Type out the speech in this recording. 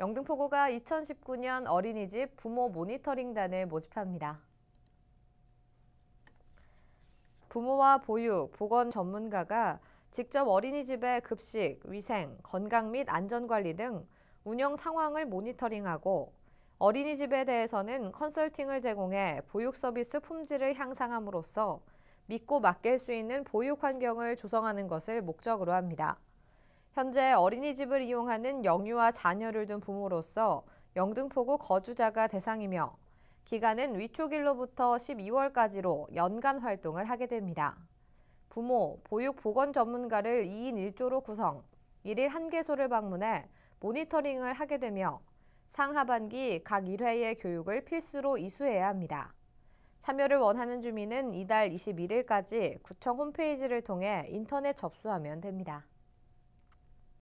영등포구가 2019년 어린이집 부모 모니터링단을 모집합니다. 부모와 보육, 보건 전문가가 직접 어린이집의 급식, 위생, 건강 및 안전관리 등 운영 상황을 모니터링하고 어린이집에 대해서는 컨설팅을 제공해 보육 서비스 품질을 향상함으로써 믿고 맡길 수 있는 보육 환경을 조성하는 것을 목적으로 합니다. 현재 어린이집을 이용하는 영유아 자녀를 둔 부모로서 영등포구 거주자가 대상이며 기간은 위촉일로부터 12월까지로 연간 활동을 하게 됩니다. 부모, 보육보건 전문가를 2인 1조로 구성, 1일 한개소를 방문해 모니터링을 하게 되며 상하반기 각 1회의 교육을 필수로 이수해야 합니다. 참여를 원하는 주민은 이달 21일까지 구청 홈페이지를 통해 인터넷 접수하면 됩니다.